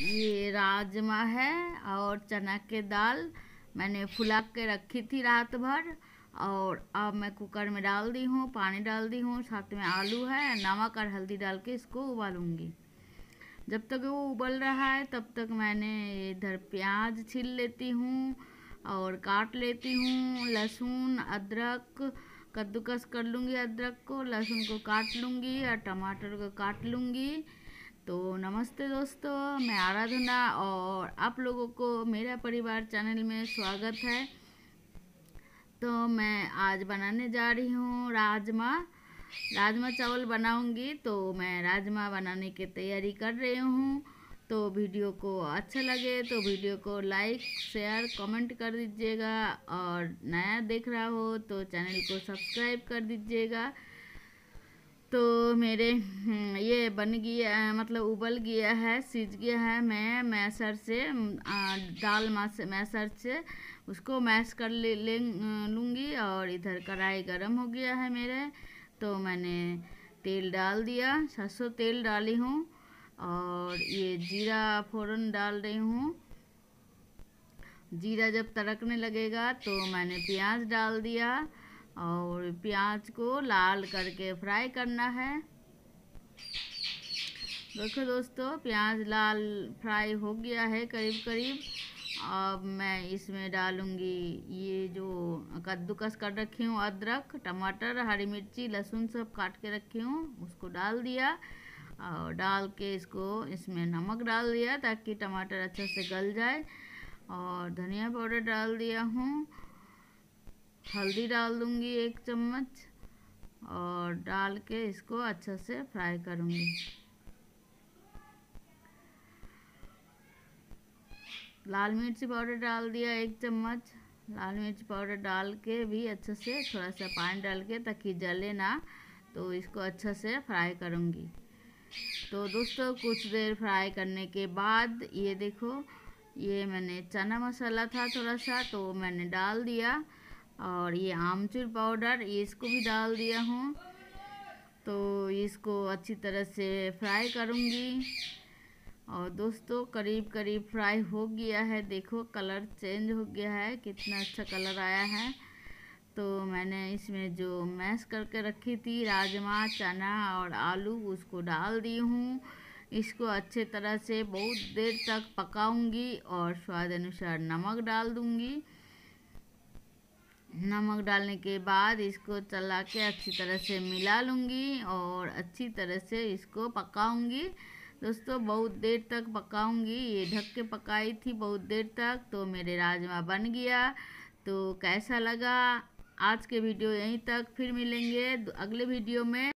ये राजमा है और चना के दाल मैंने फुला के रखी थी रात भर और अब मैं कुकर में डाल दी हूँ पानी डाल दी हूँ साथ में आलू है नमक और हल्दी डाल के इसको उबालूँगी जब तक वो उबल रहा है तब तक मैंने इधर प्याज छील लेती हूँ और काट लेती हूँ लहसुन अदरक कद्दूकस कर लूँगी अदरक को लहसुन को काट लूँगी और टमाटर को काट लूँगी तो नमस्ते दोस्तों मैं आराधना और आप लोगों को मेरा परिवार चैनल में स्वागत है तो मैं आज बनाने जा रही हूँ राजमा राजमा चावल बनाऊंगी तो मैं राजमा बनाने की तैयारी कर रही हूँ तो वीडियो को अच्छा लगे तो वीडियो को लाइक शेयर कमेंट कर दीजिएगा और नया देख रहा हो तो चैनल को सब्सक्राइब कर दीजिएगा तो मेरे हम्म, ये बन गया मतलब उबल गया है सीज गया है मैं मैसर से दाल मैसर से उसको मैश कर ले, ले लूँगी और इधर कढ़ाई गर्म हो गया है मेरे तो मैंने तेल डाल दिया सरसों तेल डाली हूँ और ये जीरा फोरन डाल रही हूँ जीरा जब तड़कने लगेगा तो मैंने प्याज डाल दिया और प्याज को लाल करके फ्राई करना है देखो दोस्तों प्याज लाल फ्राई हो गया है करीब करीब अब मैं इसमें डालूँगी ये जो कद्दूकस कर रखी हूँ अदरक टमाटर हरी मिर्ची लहसुन सब काट के रखी हूँ उसको डाल दिया और डाल के इसको इसमें नमक डाल दिया ताकि टमाटर अच्छे से गल जाए और धनिया पाउडर डाल दिया हूँ हल्दी डाल दूँगी एक चम्मच और डाल के इसको अच्छे से फ्राई करूँगी लाल मिर्च पाउडर डाल दिया एक चम्मच लाल मिर्च पाउडर डाल के भी अच्छे से थोड़ा सा पानी डाल के ताकि जले ना तो इसको अच्छे से फ्राई करूँगी तो दोस्तों कुछ देर फ्राई करने के बाद ये देखो ये मैंने चना मसाला था थोड़ा सा तो मैंने डाल दिया और ये आमचूर पाउडर ये इसको भी डाल दिया हूँ तो इसको अच्छी तरह से फ्राई करूँगी और दोस्तों करीब करीब फ्राई हो गया है देखो कलर चेंज हो गया है कितना अच्छा कलर आया है तो मैंने इसमें जो मैश करके रखी थी राजमा चना और आलू उसको डाल दी हूँ इसको अच्छे तरह से बहुत देर तक पकाऊंगी और स्वाद अनुसार नमक डाल दूंगी नमक डालने के बाद इसको चला के अच्छी तरह से मिला लूँगी और अच्छी तरह से इसको पकाऊँगी दोस्तों बहुत देर तक पकाऊँगी ये ढक के पकाई थी बहुत देर तक तो मेरे राजमा बन गया तो कैसा लगा आज के वीडियो यहीं तक फिर मिलेंगे अगले वीडियो में